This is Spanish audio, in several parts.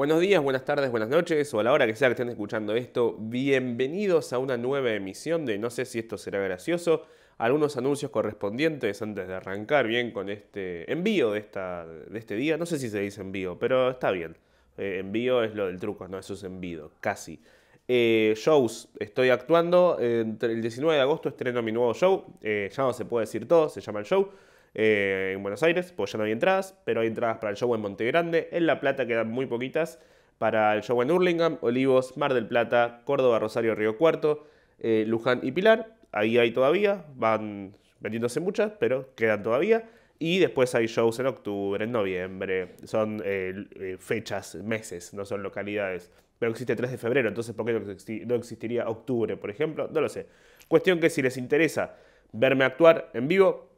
Buenos días, buenas tardes, buenas noches, o a la hora que sea que estén escuchando esto, bienvenidos a una nueva emisión de No sé si esto será gracioso. Algunos anuncios correspondientes antes de arrancar bien con este envío de, esta, de este día. No sé si se dice envío, pero está bien. Eh, envío es lo del truco, no eso es envío, casi. Eh, shows, estoy actuando. el 19 de agosto estreno mi nuevo show. Eh, ya no se puede decir todo, se llama el show. Eh, en Buenos Aires, pues ya no hay entradas, pero hay entradas para el show en Monte Grande, en La Plata quedan muy poquitas, para el show en Hurlingham, Olivos, Mar del Plata, Córdoba, Rosario, Río Cuarto, eh, Luján y Pilar, ahí hay todavía, van vendiéndose muchas, pero quedan todavía. Y después hay shows en octubre, en noviembre, son eh, fechas, meses, no son localidades. Pero existe 3 de febrero, entonces ¿por qué no existiría octubre, por ejemplo? No lo sé. Cuestión que si les interesa verme actuar en vivo,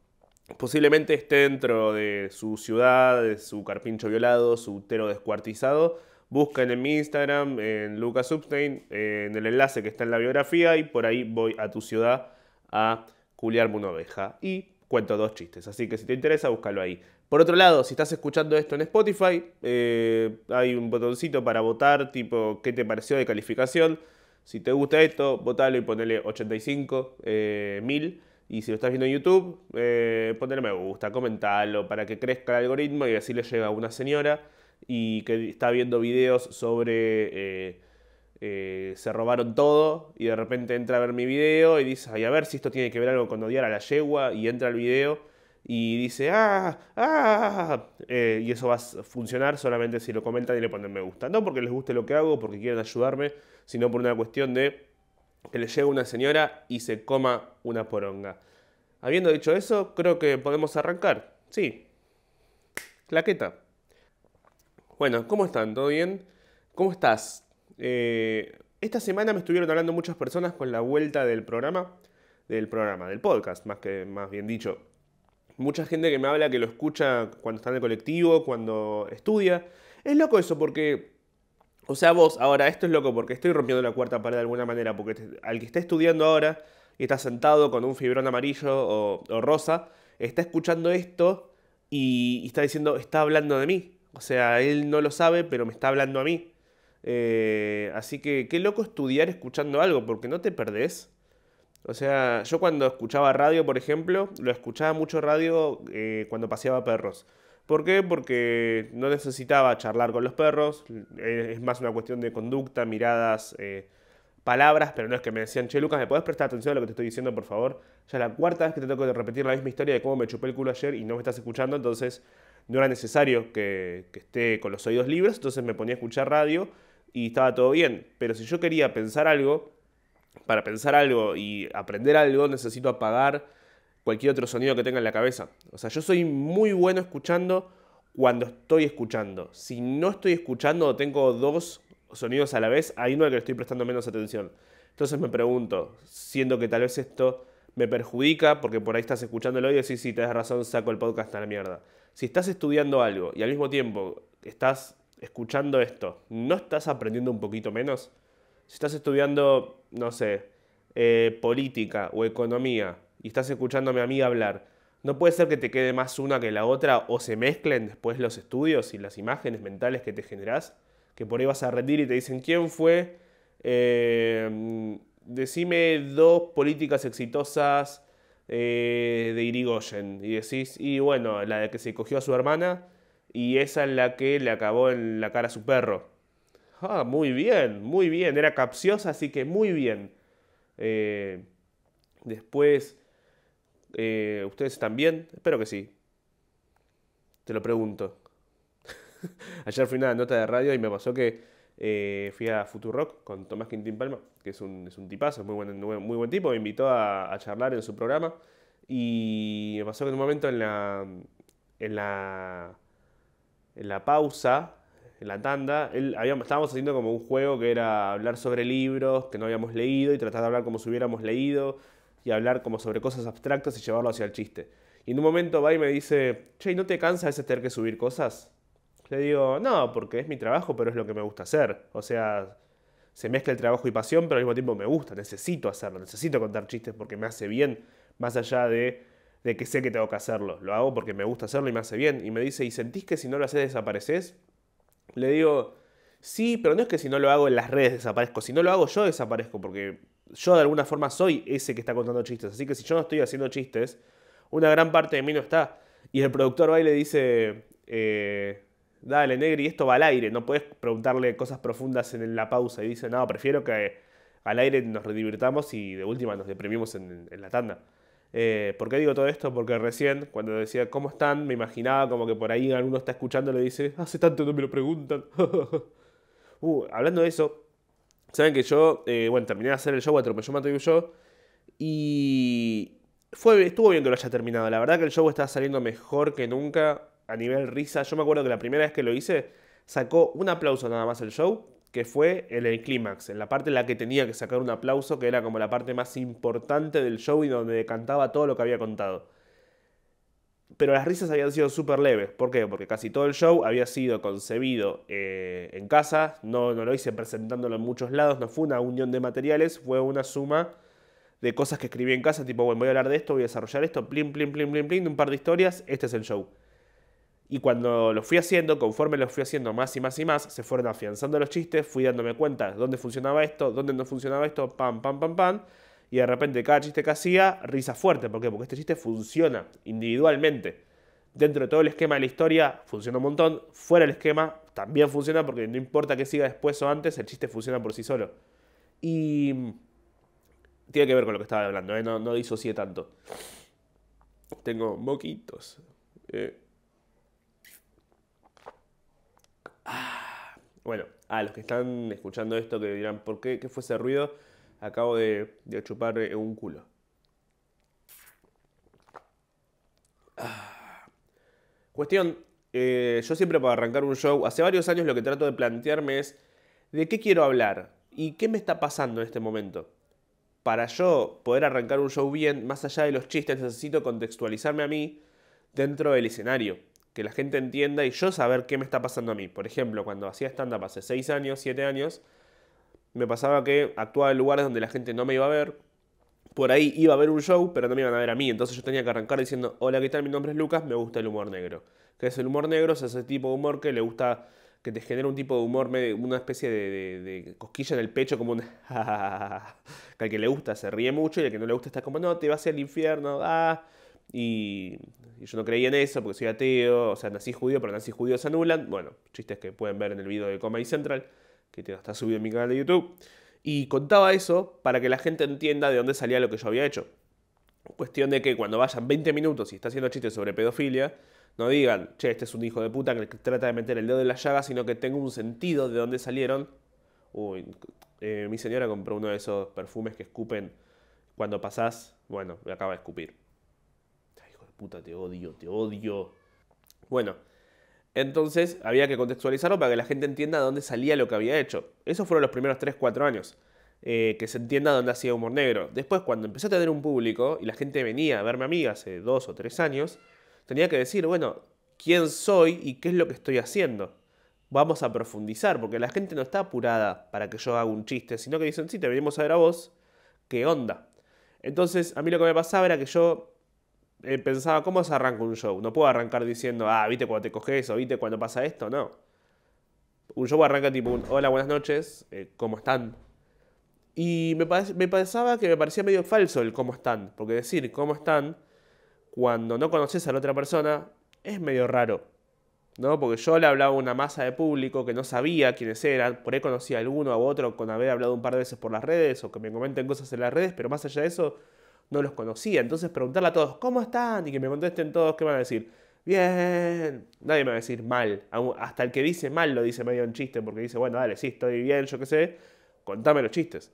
posiblemente esté dentro de su ciudad, de su carpincho violado, su tero descuartizado. Busquen en mi Instagram, en Lucas Substein, en el enlace que está en la biografía y por ahí voy a tu ciudad a culiarme una oveja y cuento dos chistes. Así que si te interesa, búscalo ahí. Por otro lado, si estás escuchando esto en Spotify, eh, hay un botoncito para votar, tipo, ¿qué te pareció de calificación? Si te gusta esto, votalo y ponele 85, eh, mil y si lo estás viendo en YouTube, eh, ponle me gusta, comentalo, para que crezca el algoritmo y así le llega a una señora y que está viendo videos sobre eh, eh, se robaron todo y de repente entra a ver mi video y dice, a ver si esto tiene que ver algo con odiar a la yegua y entra al video y dice, ah, ah, eh, y eso va a funcionar solamente si lo comentan y le ponen me gusta. No porque les guste lo que hago, porque quieran ayudarme, sino por una cuestión de que le llegue una señora y se coma una poronga. Habiendo dicho eso, creo que podemos arrancar. Sí. Claqueta. Bueno, ¿cómo están? ¿Todo bien? ¿Cómo estás? Eh, esta semana me estuvieron hablando muchas personas con la vuelta del programa, del programa, del podcast, más, que, más bien dicho. Mucha gente que me habla que lo escucha cuando está en el colectivo, cuando estudia. Es loco eso porque o sea, vos, ahora, esto es loco porque estoy rompiendo la cuarta pared de alguna manera, porque al que está estudiando ahora y está sentado con un fibrón amarillo o, rosa, está escuchando esto y, está diciendo, está hablando de mí. O sea, él no lo sabe, pero me está hablando a mí. Eh, así que qué loco estudiar escuchando algo, porque no te perdés. O sea, yo cuando escuchaba radio, por ejemplo, lo escuchaba mucho radio eh, cuando paseaba perros. ¿Por qué? Porque no necesitaba charlar con los perros, eh, es más una cuestión de conducta, miradas, eh, palabras, pero no es que me decían, che Lucas, ¿me podés prestar atención a lo que te estoy diciendo, por favor? Ya la cuarta vez que te tengo que repetir la misma historia de cómo me chupé el culo ayer y no me estás escuchando, entonces no era necesario que, que esté con los oídos libres, entonces me ponía a escuchar radio y estaba todo bien. Pero si yo quería pensar algo, para pensar algo y aprender algo necesito apagar cualquier otro sonido que tenga en la cabeza. O sea, yo soy muy bueno escuchando cuando estoy escuchando. Si no estoy escuchando tengo dos sonidos a la vez, hay uno al que le estoy prestando menos atención. Entonces me pregunto, siendo que tal vez esto me perjudica, porque por ahí estás escuchándolo y decís, sí, das razón, saco el podcast a la mierda. Si estás estudiando algo y al mismo tiempo estás escuchando esto, ¿no estás aprendiendo un poquito menos? Si estás estudiando, no sé, eh, política o economía y estás escuchándome a mí hablar. No puede ser que te quede más una que la otra o se mezclen después los estudios y las imágenes mentales que te generás, que por ahí vas a rendir y te dicen, ¿quién fue? Eh, decime dos políticas exitosas eh, de Irigoyen. Y decís, y bueno, la de que se cogió a su hermana y esa es la que le acabó en la cara a su perro. Ah, muy bien, muy bien. Era capciosa, así que muy bien. Eh, después eh, ¿Ustedes están bien? Espero que sí. Te lo pregunto. Ayer fui a una nota de radio y me pasó que eh, fui a Futurock con Tomás Quintín Palma, que es un, es tipazo, muy buen, muy buen tipo, me invitó a, charlar en su programa y me pasó que en un momento en la, en la, en la pausa, en la tanda, él, estábamos haciendo como un juego que era hablar sobre libros que no habíamos leído y tratar de hablar como si hubiéramos leído y hablar como sobre cosas abstractas y llevarlo hacia el chiste. Y en un momento va y me dice, che, ¿no te cansa ese tener que subir cosas? Le digo, no, porque es mi trabajo, pero es lo que me gusta hacer. O sea, se mezcla el trabajo y pasión, pero al mismo tiempo me gusta, necesito hacerlo, necesito contar chistes porque me hace bien, más allá de, de que sé que tengo que hacerlo. Lo hago porque me gusta hacerlo y me hace bien. Y me dice, ¿y sentís que si no lo haces desapareces? Le digo, sí, pero no es que si no lo hago en las redes desaparezco, si no lo hago yo desaparezco porque yo de alguna forma soy ese que está contando chistes. Así que si yo no estoy haciendo chistes, una gran parte de mí no está. Y el productor va y le dice, eh, dale, Negri, esto va al aire, no puedes preguntarle cosas profundas en la pausa. Y dice, no, prefiero que al aire nos redivirtamos y de última nos deprimimos en, la tanda. Eh, ¿Por qué digo todo esto? Porque recién, cuando decía cómo están, me imaginaba como que por ahí alguno está escuchando y le dice, hace tanto no me lo preguntan. uh, hablando de eso, Saben que yo, eh, bueno, terminé de hacer el show Atropelló, Mato y yo. Y fue, estuvo bien que lo haya terminado. La verdad que el show estaba saliendo mejor que nunca a nivel risa. Yo me acuerdo que la primera vez que lo hice, sacó un aplauso nada más el show, que fue en el clímax, en la parte en la que tenía que sacar un aplauso, que era como la parte más importante del show y donde cantaba todo lo que había contado pero las risas habían sido súper leves. ¿Por qué? Porque casi todo el show había sido concebido eh, en casa, no, lo hice presentándolo en muchos lados, no fue una unión de materiales, fue una suma de cosas que escribí en casa, tipo, bueno, voy a hablar de esto, voy a desarrollar esto, plim, plim, plim, plim, plim, un par de historias, este es el show. Y cuando lo fui haciendo, conforme lo fui haciendo más y más y más, se fueron afianzando los chistes, fui dándome cuenta dónde funcionaba esto, dónde no funcionaba esto, pam, pam, pam, pam y de repente cada chiste que hacía, risa fuerte. ¿Por qué? Porque este chiste funciona individualmente. Dentro de todo el esquema de la historia funciona un montón, fuera del esquema también funciona porque no importa que siga después o antes, el chiste funciona por sí solo. Y tiene que ver con lo que estaba hablando, ¿eh? no, no disocié tanto. Tengo moquitos. Eh. Ah, bueno, a los que están escuchando esto que dirán, ¿por qué? ¿Qué fue ese ruido? acabo de, chupar eh, un culo. Ah. Cuestión, eh, yo siempre para arrancar un show, hace varios años lo que trato de plantearme es de qué quiero hablar y qué me está pasando en este momento. Para yo poder arrancar un show bien, más allá de los chistes, necesito contextualizarme a mí dentro del escenario, que la gente entienda y yo saber qué me está pasando a mí. Por ejemplo, cuando hacía stand-up hace 6 años, 7 años, me pasaba que actuaba en lugares donde la gente no me iba a ver. Por ahí iba a ver un show, pero no me iban a ver a mí. Entonces yo tenía que arrancar diciendo, hola, ¿qué tal? Mi nombre es Lucas, me gusta el humor negro. ¿Qué es el humor negro? Es ese tipo de humor que le gusta, que te genera un tipo de humor, una especie de, cosquilla en el pecho, como un... que al que le gusta se ríe mucho y al que no le gusta está como, no, te vas al infierno, ah". Y, yo no creía en eso porque soy ateo, o sea, nací judío, pero nací judío, se anulan. Bueno, chistes que pueden ver en el video de Comedy Central que está subido en mi canal de YouTube. Y contaba eso para que la gente entienda de dónde salía lo que yo había hecho. Cuestión de que cuando vayan 20 minutos y está haciendo chistes sobre pedofilia, no digan, che, este es un hijo de puta que trata de meter el dedo en la llaga, sino que tengo un sentido de dónde salieron. Uy, eh, mi señora compró uno de esos perfumes que escupen cuando pasás. Bueno, me acaba de escupir. Este hijo de puta, te odio, te odio. Bueno, entonces había que contextualizarlo para que la gente entienda dónde salía lo que había hecho. Esos fueron los primeros 3-4 años. Eh, que se entienda dónde hacía humor negro. Después, cuando empecé a tener un público y la gente venía a verme a mí hace dos o tres años, tenía que decir, bueno, ¿quién soy y qué es lo que estoy haciendo? Vamos a profundizar, porque la gente no está apurada para que yo haga un chiste, sino que dicen, sí, te venimos a ver a vos, ¿qué onda? Entonces, a mí lo que me pasaba era que yo eh, pensaba, ¿cómo se arranca un show? No puedo arrancar diciendo, ah, viste cuando te coges o viste cuando pasa esto, no. Un show arranca tipo hola, buenas noches, eh, ¿cómo están? Y me, pensaba que me parecía medio falso el cómo están, porque decir cómo están cuando no conoces a la otra persona es medio raro. ¿no? Porque yo le hablaba a una masa de público que no sabía quiénes eran, por ahí conocía a alguno u otro con haber hablado un par de veces por las redes o que me comenten cosas en las redes, pero más allá de eso, no los conocía. Entonces preguntarle a todos, ¿cómo están? Y que me contesten todos, ¿qué van a decir? Bien, nadie me va a decir mal. Hasta el que dice mal lo dice medio en chiste, porque dice, bueno, dale, sí, estoy bien, yo qué sé, contame los chistes.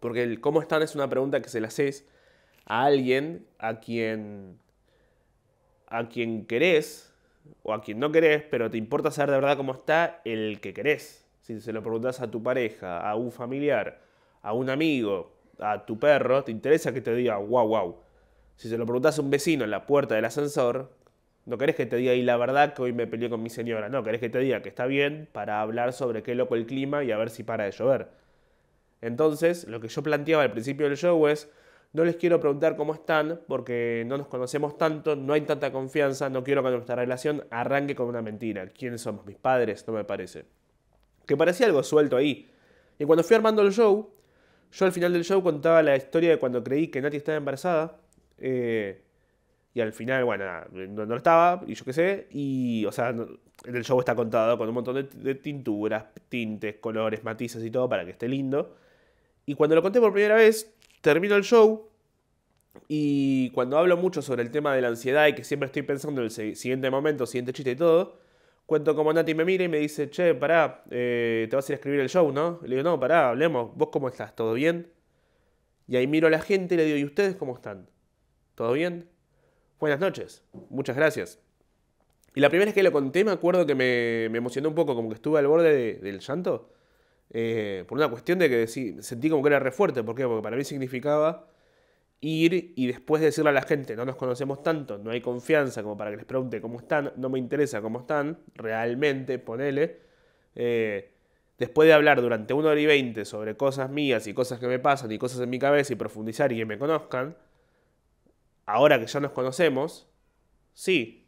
Porque el cómo están es una pregunta que se le haces a alguien a quien, a quien querés o a quien no querés, pero te importa saber de verdad cómo está el que querés. Si se lo preguntas a tu pareja, a un familiar, a un amigo, a tu perro, te interesa que te diga wow, wow. Si se lo preguntas a un vecino en la puerta del ascensor, no querés que te diga, ahí la verdad que hoy me peleé con mi señora. No, querés que te diga que está bien para hablar sobre qué loco el clima y a ver si para de llover. Entonces, lo que yo planteaba al principio del show es, no les quiero preguntar cómo están porque no nos conocemos tanto, no hay tanta confianza, no quiero que nuestra relación arranque con una mentira. ¿Quiénes somos? Mis padres, no me parece. Que parecía algo suelto ahí. Y cuando fui armando el show, yo al final del show contaba la historia de cuando creí que Nati estaba embarazada. Eh, y al final, bueno, no, no, estaba, y yo qué sé. Y, o sea, en el show está contado con un montón de, tinturas, tintes, colores, matices y todo para que esté lindo. Y cuando lo conté por primera vez, termino el show. Y cuando hablo mucho sobre el tema de la ansiedad y que siempre estoy pensando en el siguiente momento, siguiente chiste y todo, Cuento como Nati me mira y me dice, che, pará, eh, te vas a ir a escribir el show, ¿no? Le digo, no, pará, hablemos, ¿vos cómo estás? ¿Todo bien? Y ahí miro a la gente y le digo, ¿y ustedes cómo están? ¿Todo bien? Buenas noches, muchas gracias. Y la primera vez que lo conté me acuerdo que me, me emocioné un poco, como que estuve al borde del llanto, eh, por una cuestión de que sentí como que era re fuerte, ¿por qué? Porque para mí significaba ir y después decirle a la gente, no nos conocemos tanto, no hay confianza como para que les pregunte cómo están, no me interesa cómo están, realmente, ponele. Eh, después de hablar durante una hora y veinte sobre cosas mías y cosas que me pasan y cosas en mi cabeza y profundizar y que me conozcan, ahora que ya nos conocemos, sí.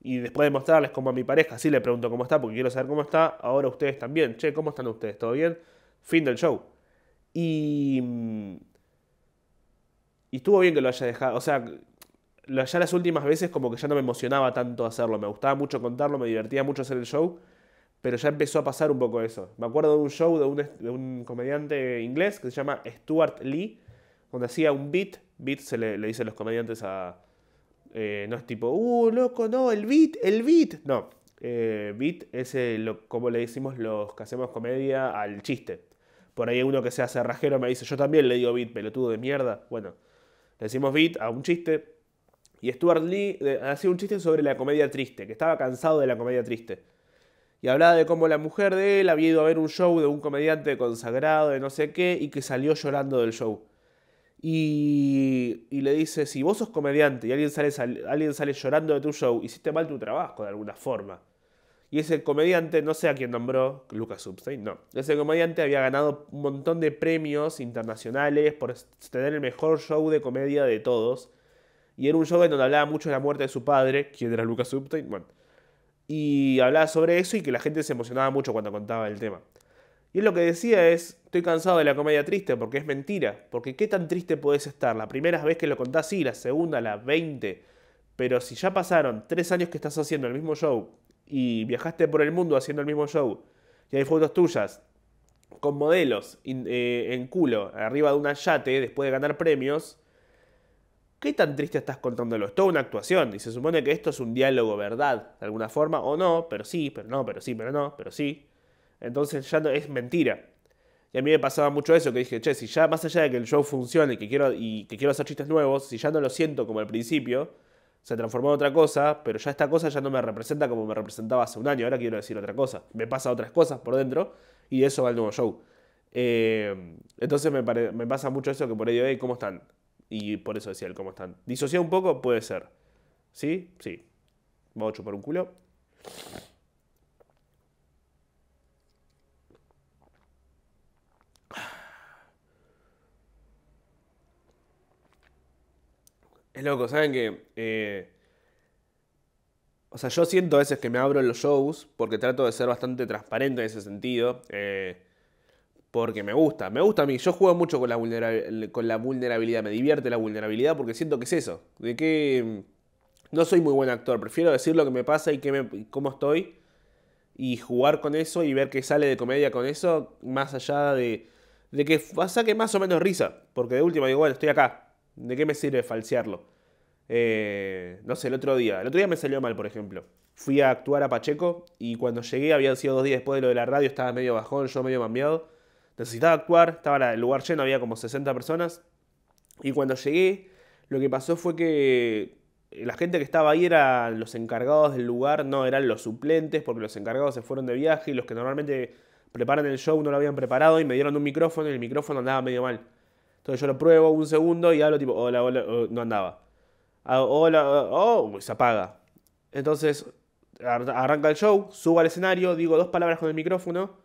Y después de mostrarles cómo a mi pareja, sí le pregunto cómo está porque quiero saber cómo está, ahora ustedes también, che, ¿cómo están ustedes? ¿Todo bien? Fin del show. Y mm, y estuvo bien que lo haya dejado. O sea, ya las últimas veces como que ya no me emocionaba tanto hacerlo. Me gustaba mucho contarlo, me divertía mucho hacer el show. Pero ya empezó a pasar un poco eso. Me acuerdo de un show de un, comediante inglés que se llama Stuart Lee, donde hacía un beat. Beat se le, dice dicen los comediantes a... Eh, no es tipo, uh, loco, no, el beat, el beat. No, eh, beat es eh, como le decimos los que hacemos comedia al chiste. Por ahí uno que sea cerrajero me dice, yo también le digo beat, pelotudo de mierda. Bueno, le decimos beat a un chiste. Y Stuart Lee eh, hacía un chiste sobre la comedia triste, que estaba cansado de la comedia triste. Y hablaba de cómo la mujer de él había ido a ver un show de un comediante consagrado, de no sé qué, y que salió llorando del show. Y, le dice, si vos sos comediante y alguien sale, alguien sale llorando de tu show, hiciste mal tu trabajo de alguna forma. Y ese comediante, no sé a quién nombró Lucas Substein, no. Ese comediante había ganado un montón de premios internacionales por tener el mejor show de comedia de todos. Y era un show en donde hablaba mucho de la muerte de su padre, quien era Lucas Substein, Y hablaba sobre eso y que la gente se emocionaba mucho cuando contaba el tema. Y él lo que decía es, estoy cansado de la comedia triste porque es mentira, porque qué tan triste puedes estar. La primera vez que lo contás sí, la segunda, la veinte. Pero si ya pasaron tres años que estás haciendo el mismo show y viajaste por el mundo haciendo el mismo show y hay fotos tuyas con modelos eh, en culo arriba de una yate después de ganar premios, ¿qué tan triste estás contándolo? Es toda una actuación y se supone que esto es un diálogo, ¿verdad? De alguna forma, o no, pero sí, pero no, pero sí, pero no, pero sí. Entonces ya no, es mentira. Y a mí me pasaba mucho eso, que dije, che, si ya más allá de que el show funcione que quiero, y que quiero hacer chistes nuevos, si ya no lo siento como al principio, se transformó en otra cosa, pero ya esta cosa ya no me representa como me representaba hace un año, ahora quiero decir otra cosa. Me pasa otras cosas por dentro y eso va el nuevo show. Eh, entonces me, me, pasa mucho eso que por ello digo, hey, ¿cómo están? Y por eso decía el cómo están. Disociar un poco puede ser. ¿Sí? Sí. Vamos a chupar un culo. Es loco, ¿saben que eh, o sea, yo siento a veces que me abro en los shows porque trato de ser bastante transparente en ese sentido. Eh, porque me gusta, me gusta a mí. Yo juego mucho con la, con la vulnerabilidad, me divierte la vulnerabilidad porque siento que es eso. De que mm, no soy muy buen actor, prefiero decir lo que me pasa y, cómo estoy y jugar con eso y ver qué sale de comedia con eso, más allá de, de que saque más o menos risa. Porque de última digo, bueno, estoy acá, ¿De qué me sirve falsearlo? Eh, no sé, el otro día. El otro día me salió mal, por ejemplo. Fui a actuar a Pacheco y cuando llegué, habían sido dos días después de lo de la radio, estaba medio bajón, yo medio mambiado. Necesitaba actuar, estaba el lugar lleno, había como 60 personas. Y cuando llegué, lo que pasó fue que la gente que estaba ahí eran los encargados del lugar, no eran los suplentes, porque los encargados se fueron de viaje y los que normalmente preparan el show no lo habían preparado y me dieron un micrófono y el micrófono andaba medio mal. Entonces yo lo pruebo un segundo y hablo tipo, hola, hola, no andaba. hola, oh, se apaga. Entonces arranca el show, subo al escenario, digo dos palabras con el micrófono,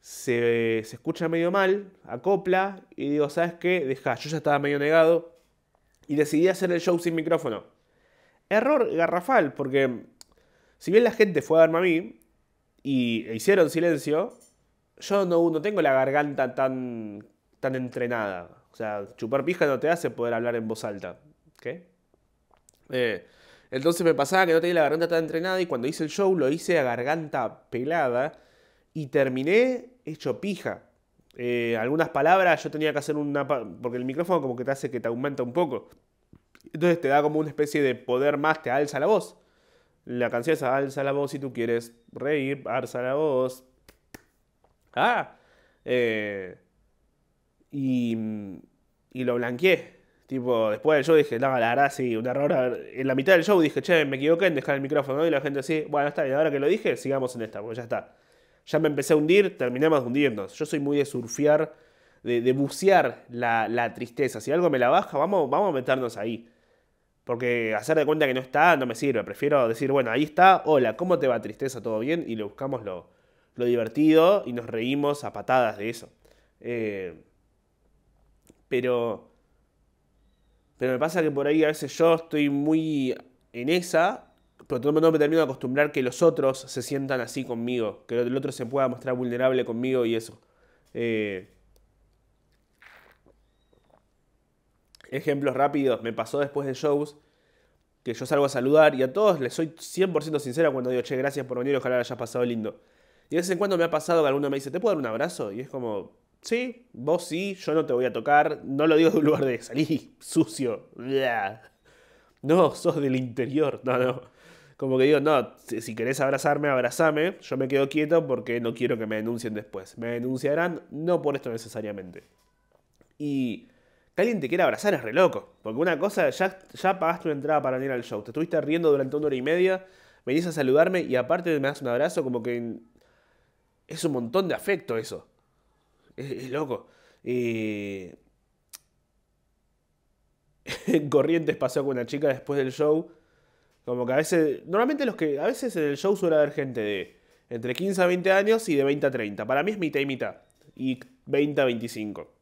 se, se escucha medio mal, acopla y digo, ¿sabes qué? Deja, yo ya estaba medio negado y decidí hacer el show sin micrófono. Error garrafal, porque si bien la gente fue a verme a mí y e hicieron silencio, yo no, no tengo la garganta tan, tan entrenada. O sea, chupar pija no te hace poder hablar en voz alta. ¿ok? Eh, entonces me pasaba que no tenía la garganta tan entrenada y cuando hice el show lo hice a garganta pelada y terminé hecho pija. Eh, algunas palabras yo tenía que hacer una... porque el micrófono como que te hace que te aumenta un poco. Entonces te da como una especie de poder más, te alza la voz. La canción es alza la voz si tú quieres reír, alza la voz. Ah. Eh, y, y lo blanqueé. Tipo, después del show dije, no, la verdad, sí, un error. En la mitad del show dije, che, me equivoqué en dejar el micrófono. Y la gente así, bueno, está bien, ahora que lo dije, sigamos en esta, porque ya está. Ya me empecé a hundir, terminamos de Yo soy muy de surfear, de, de bucear la, tristeza. Si algo me la baja, vamos, vamos a meternos ahí. Porque hacer de cuenta que no está no me sirve. Prefiero decir, bueno, ahí está, hola, ¿cómo te va tristeza? ¿Todo bien? Y le buscamos lo, lo divertido y nos reímos a patadas de eso. Eh, pero, pero me pasa que por ahí a veces yo estoy muy en esa, pero todo no me termino de acostumbrar que los otros se sientan así conmigo, que el otro se pueda mostrar vulnerable conmigo y eso. Eh, ejemplos rápidos, me pasó después de shows que yo salgo a saludar y a todos les soy 100% sincera cuando digo, che, gracias por venir, ojalá haya pasado lindo. Y de vez en cuando me ha pasado que alguno me dice, ¿te puedo dar un abrazo? Y es como, sí, vos sí, yo no te voy a tocar. No lo digo de un lugar de salí sucio. No, sos del interior. No, no. Como que digo, no, si querés abrazarme, abrazame. Yo me quedo quieto porque no quiero que me denuncien después. Me denunciarán, no por esto necesariamente. Y que alguien te quiera abrazar es re loco. Porque una cosa, ya, ya pagaste una entrada para venir al show. Te estuviste riendo durante una hora y media. Venís a saludarme y aparte me das un abrazo, como que. Es un montón de afecto eso. Es, loco. Y... Corrientes pasó con una chica después del show. Como que a veces, normalmente los que, a veces en el show suele haber gente de entre 15 a 20 años y de 20 a 30. Para mí es mitad y mitad. Y 20 a 25.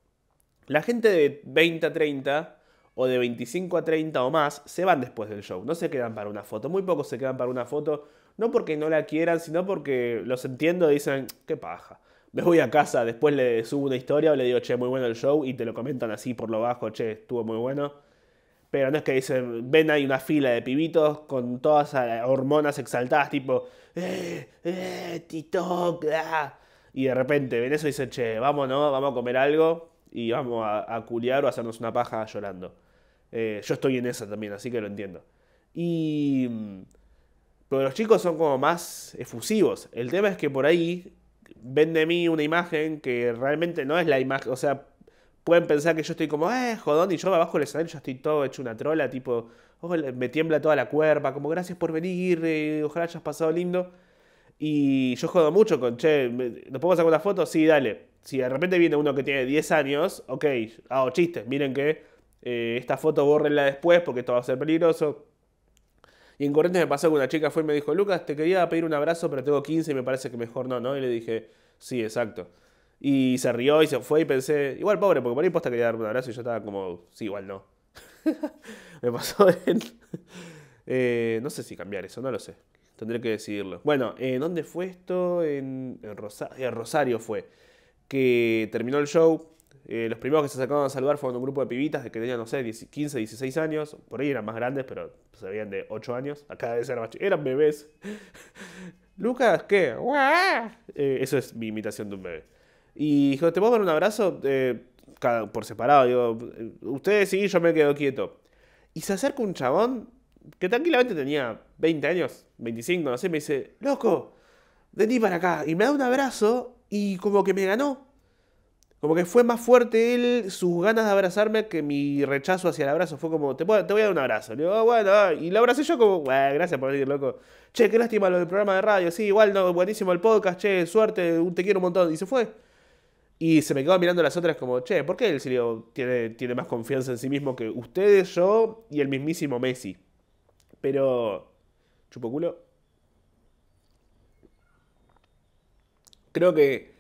La gente de 20 a 30 o de 25 a 30 o más se van después del show. No se quedan para una foto. Muy pocos se quedan para una foto. No porque no la quieran, sino porque los entiendo y dicen, qué paja me voy a casa, después le subo una historia o le digo, che, muy bueno el show, y te lo comentan así por lo bajo, che, estuvo muy bueno. Pero no es que dicen, ven, hay una fila de pibitos con todas las eh, hormonas exaltadas, tipo, eh, eh, TikTok, Y de repente ven eso y dicen, che, vamos, ¿no? Vamos a comer algo y vamos a, culiar o hacernos una paja llorando. Eh, yo estoy en esa también, así que lo entiendo. Y... Mm, pero los chicos son como más efusivos. El tema es que por ahí ven de mí una imagen que realmente no es la imagen, o sea, pueden pensar que yo estoy como, eh, jodón, y yo abajo del escenario ya estoy todo hecho una trola, tipo, oh, me tiembla toda la cuerpa, como gracias por venir, eh, ojalá hayas pasado lindo. Y yo jodo mucho con, che, ¿nos podemos sacar una foto? Sí, dale. Si de repente viene uno que tiene 10 años, ok, hago chistes, miren que eh, esta foto bórrenla después porque esto va a ser peligroso. Y en Corrientes me pasó que una chica fue y me dijo, Lucas, te quería pedir un abrazo, pero tengo 15 y me parece que mejor no, ¿no? Y le dije, sí, exacto. Y se rió y se fue y pensé, igual pobre, porque por ahí posta quería darme un abrazo y yo estaba como, sí, igual no. me pasó él eh, no sé si cambiar eso, no lo sé. Tendré que decidirlo. Bueno, ¿en eh, dónde fue esto? En, en Rosario fue. Que terminó el show, eh, los primeros que se sacaron a saludar fueron un grupo de pibitas De que tenían, no sé, 15, 16 años. Por ahí eran más grandes, pero se de 8 años. Acá de ser Eran bebés. Lucas, ¿qué? Eh, eso es mi imitación de un bebé. Y dijo, ¿te puedo dar un abrazo? Eh, por separado, digo, ustedes sí, yo me quedo quieto. Y se acerca un chabón que tranquilamente tenía 20 años, 25, no sé, me dice, loco, vení para acá. Y me da un abrazo y como que me ganó. Como que fue más fuerte él, sus ganas de abrazarme, que mi rechazo hacia el abrazo. Fue como, te, voy a dar un abrazo. Ah, ah". y lo abracé yo como, gracias por venir, loco. Che, qué lástima lo del programa de radio. Sí, igual, no, buenísimo el podcast, che, suerte, te quiero un montón. Y se fue. Y se me quedó mirando las otras como, che, ¿por qué el tiene, tiene más confianza en sí mismo que ustedes, yo y el mismísimo Messi? Pero, chupo culo. Creo que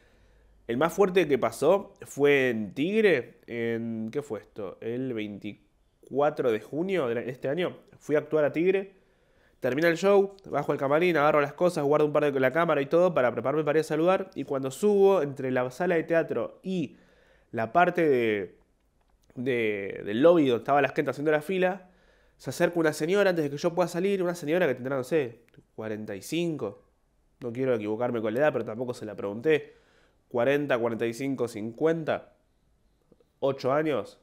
el más fuerte que pasó fue en Tigre, en, ¿qué fue esto? El 24 de junio de este año. Fui a actuar a Tigre, termina el show, bajo el camarín, agarro las cosas, guardo un par de la cámara y todo para prepararme para ir a saludar. Y cuando subo entre la sala de teatro y la parte de, del lobby donde estaba la gente haciendo la fila, se acerca una señora antes de que yo pueda salir, una señora que tendrá, no sé, 45. No quiero equivocarme con la edad, pero tampoco se la pregunté. 40, 45, 50, 8 años.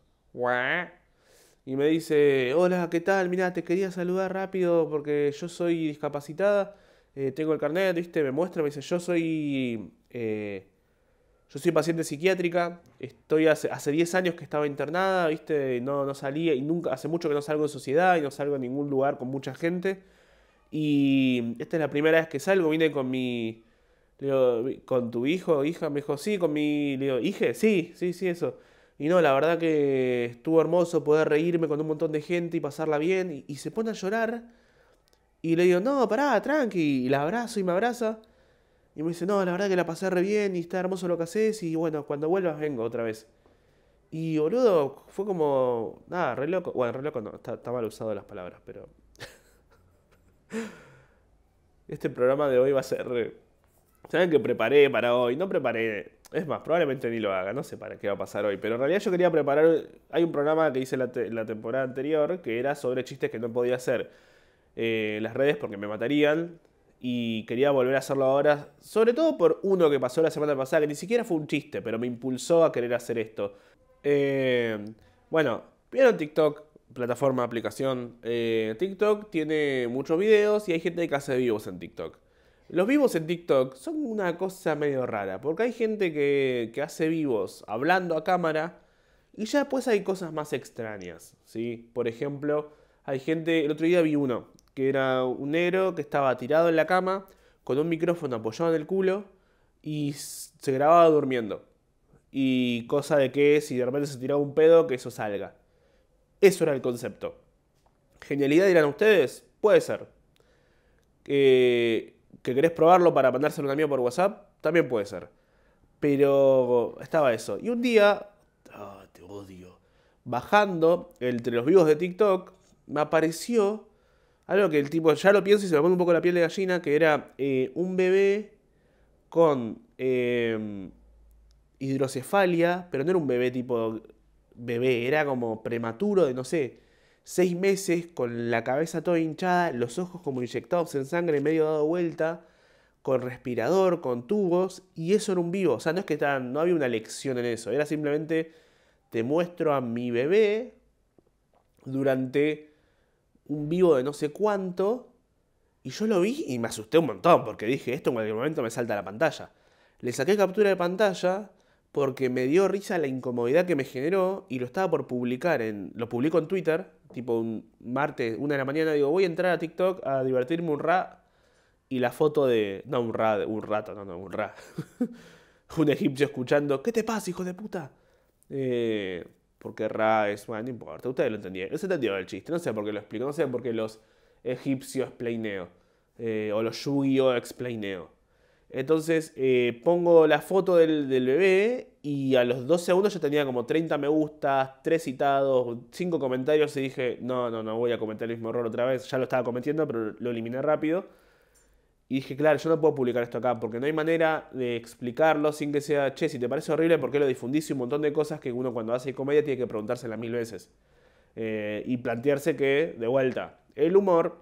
Y me dice, hola, ¿qué tal? Mira, te quería saludar rápido porque yo soy discapacitada, eh, tengo el carnet, ¿viste? Me muestra, me dice, yo soy... Eh, yo soy paciente psiquiátrica, estoy hace, hace 10 años que estaba internada, ¿viste? No, no salía y nunca, hace mucho que no salgo en sociedad y no salgo en ningún lugar con mucha gente. Y esta es la primera vez que salgo, vine con mi, le digo, ¿con tu hijo o hija? Me dijo, sí, con mi. Le digo, ¿hije? Sí, sí, sí, eso. Y no, la verdad que estuvo hermoso poder reírme con un montón de gente y pasarla bien. Y, se pone a llorar. Y le digo, no, pará, tranqui. Y la abrazo y me abraza. Y me dice, no, la verdad que la pasé re bien y está hermoso lo que haces. Y bueno, cuando vuelvas vengo otra vez. Y boludo, fue como. Nada, re loco. Bueno, re loco no, está mal usado las palabras, pero. este programa de hoy va a ser ¿Saben que preparé para hoy? No preparé. Es más, probablemente ni lo haga, no sé para qué va a pasar hoy. Pero en realidad yo quería preparar. Hay un programa que hice la, temporada anterior que era sobre chistes que no podía hacer eh, las redes porque me matarían. Y quería volver a hacerlo ahora, sobre todo por uno que pasó la semana pasada, que ni siquiera fue un chiste, pero me impulsó a querer hacer esto. Eh, bueno, vieron TikTok, plataforma, aplicación. Eh, TikTok tiene muchos videos y hay gente que hace vivos en TikTok. Los vivos en TikTok son una cosa medio rara, porque hay gente que, que, hace vivos hablando a cámara y ya después hay cosas más extrañas, ¿sí? Por ejemplo, hay gente, el otro día vi uno, que era un negro que estaba tirado en la cama con un micrófono apoyado en el culo y se grababa durmiendo. Y cosa de que si de repente se tiraba un pedo, que eso salga. Eso era el concepto. ¿Genialidad dirán ustedes? Puede ser. Eh, que querés probarlo para mandárselo a un amigo por WhatsApp, también puede ser. Pero estaba eso. Y un día, ah, te odio, bajando entre los vivos de TikTok, me apareció algo que el tipo, ya lo pienso y se me pone un poco la piel de gallina, que era eh, un bebé con em, hidrocefalia, pero no era un bebé tipo bebé, era como prematuro de no sé seis meses con la cabeza toda hinchada, los ojos como inyectados en sangre, medio dado vuelta, con respirador, con tubos, y eso era un vivo. O sea, no es que estaban, no había una lección en eso, era simplemente te muestro a mi bebé durante un vivo de no sé cuánto, y yo lo vi y me asusté un montón, porque dije, esto en cualquier momento me salta a la pantalla. Le saqué captura de pantalla porque me dio risa la incomodidad que me generó y lo estaba por publicar en. Lo publico en Twitter, tipo un martes, una de la mañana, digo, voy a entrar a TikTok a divertirme un ra. Y la foto de. No, un ra, un rato, no, no, un ra. un egipcio escuchando, ¿qué te pasa, hijo de puta? Eh, porque ra es. Bueno, no importa, ustedes lo entendieron. Se entendió el chiste, no sé por qué lo explico, no sé por qué los egipcios pleineo. Eh, o los yugio gi entonces eh, pongo la foto del, bebé y a los 12 segundos ya tenía como 30 me gustas, 3 citados, 5 comentarios y dije, no, no, no voy a cometer el mismo error otra vez. Ya lo estaba cometiendo, pero lo eliminé rápido. Y dije, claro, yo no puedo publicar esto acá porque no hay manera de explicarlo sin que sea, che, si te parece horrible, ¿por qué lo difundís? Y un montón de cosas que uno cuando hace comedia tiene que preguntárselas mil veces. Eh, y plantearse que, de vuelta, el humor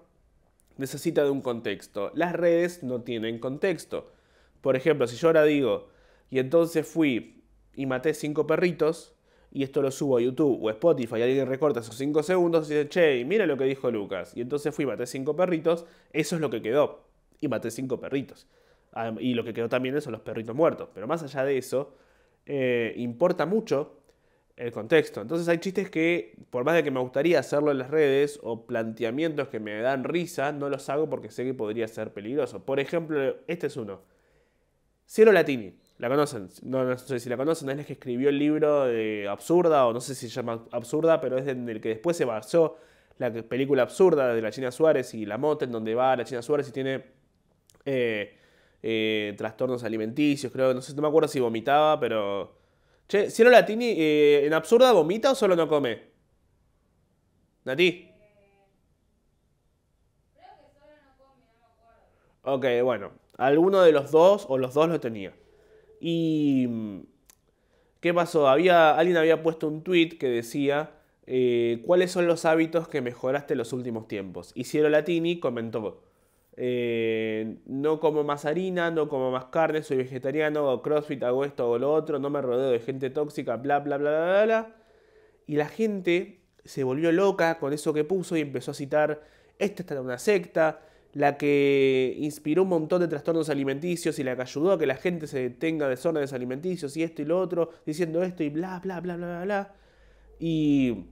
necesita de un contexto. Las redes no tienen contexto. Por ejemplo, si yo ahora digo, y entonces fui y maté cinco perritos, y esto lo subo a YouTube o Spotify, y alguien recorta esos cinco segundos y dice, che, mira lo que dijo Lucas. Y entonces fui y maté cinco perritos, eso es lo que quedó. Y maté cinco perritos. Y lo que quedó también son los perritos muertos. Pero más allá de eso, eh, importa mucho el contexto. Entonces hay chistes que, por más de que me gustaría hacerlo en las redes, o planteamientos que me dan risa, no los hago porque sé que podría ser peligroso. Por ejemplo, este es uno. Cielo Latini, la conocen, no, sé si la conocen, es la que escribió el libro de Absurda, o no sé si se llama Absurda, pero es en el que después se basó la película Absurda de la China Suárez y La en donde va la China Suárez y tiene eh, eh, trastornos alimenticios, creo, no sé, no me acuerdo si vomitaba, pero... Che, Cielo Latini, eh, ¿en Absurda vomita o solo no come? Nati. Creo que solo no come, no me acuerdo. Ok, bueno. Alguno de los dos o los dos lo tenía. Y... Mm, ¿Qué pasó? Había, alguien había puesto un tweet que decía, eh, ¿cuáles son los hábitos que mejoraste en los últimos tiempos? Y Ciro Latini comentó, eh, no como más harina, no como más carne, soy vegetariano, hago crossfit, hago esto, hago lo otro, no me rodeo de gente tóxica, bla, bla, bla, bla, bla. bla. Y la gente se volvió loca con eso que puso y empezó a citar, esta está en una secta, la que inspiró un montón de trastornos alimenticios y la que ayudó a que la gente se de desórdenes alimenticios y esto y lo otro, diciendo esto y bla, bla, bla, bla, bla, bla. Y